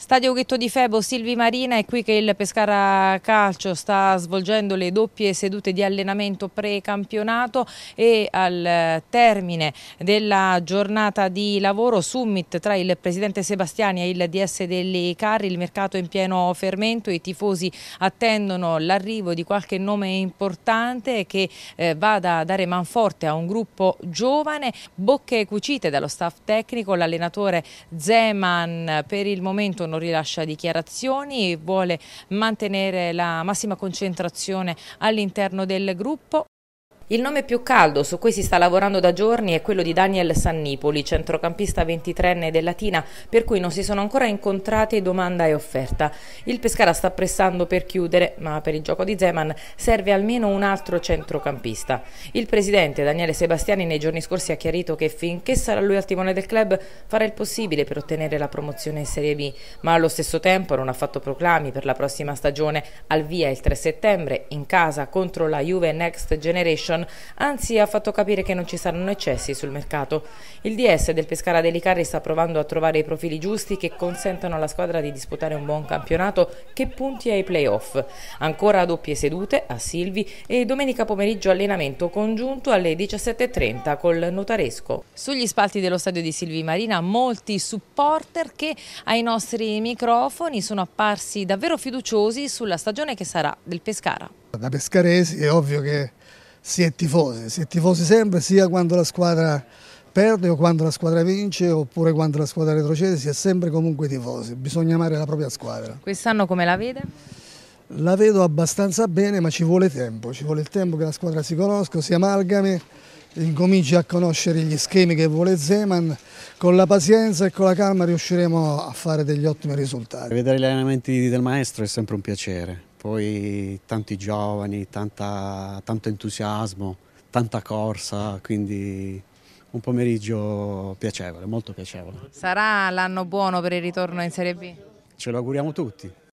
Stadio Ghetto di Febo, Silvi Marina, è qui che il Pescara Calcio sta svolgendo le doppie sedute di allenamento pre-campionato e al eh, termine della giornata di lavoro summit tra il presidente Sebastiani e il DS delle Carri, il mercato è in pieno fermento, i tifosi attendono l'arrivo di qualche nome importante che eh, vada a dare manforte a un gruppo giovane, bocche cucite dallo staff tecnico, l'allenatore Zeman per il momento non rilascia dichiarazioni, vuole mantenere la massima concentrazione all'interno del gruppo. Il nome più caldo su cui si sta lavorando da giorni è quello di Daniel Sannipoli, centrocampista 23enne del Latina, per cui non si sono ancora incontrate domanda e offerta. Il Pescara sta pressando per chiudere, ma per il gioco di Zeman serve almeno un altro centrocampista. Il presidente Daniele Sebastiani nei giorni scorsi ha chiarito che finché sarà lui al timone del club farà il possibile per ottenere la promozione in Serie B, ma allo stesso tempo non ha fatto proclami per la prossima stagione al via il 3 settembre in casa contro la Juve Next Generation Milan, anzi ha fatto capire che non ci saranno eccessi sul mercato. Il DS del Pescara Delicari sta provando a trovare i profili giusti che consentano alla squadra di disputare un buon campionato che punti ai playoff. Ancora a doppie sedute a Silvi e domenica pomeriggio allenamento congiunto alle 17.30 col Notaresco. Sugli spalti dello stadio di Silvi Marina molti supporter che ai nostri microfoni sono apparsi davvero fiduciosi sulla stagione che sarà del Pescara. Da pescaresi è ovvio che si è tifosi, si è tifosi sempre sia quando la squadra perde o quando la squadra vince oppure quando la squadra retrocede, si è sempre comunque tifosi, bisogna amare la propria squadra. Quest'anno come la vede? La vedo abbastanza bene ma ci vuole tempo, ci vuole il tempo che la squadra si conosca, si amalgami, incominci a conoscere gli schemi che vuole Zeman, con la pazienza e con la calma riusciremo a fare degli ottimi risultati. Vedere gli allenamenti del maestro è sempre un piacere, poi tanti giovani, tanta, tanto entusiasmo, tanta corsa, quindi un pomeriggio piacevole, molto piacevole. Sarà l'anno buono per il ritorno in Serie B? Ce lo auguriamo tutti.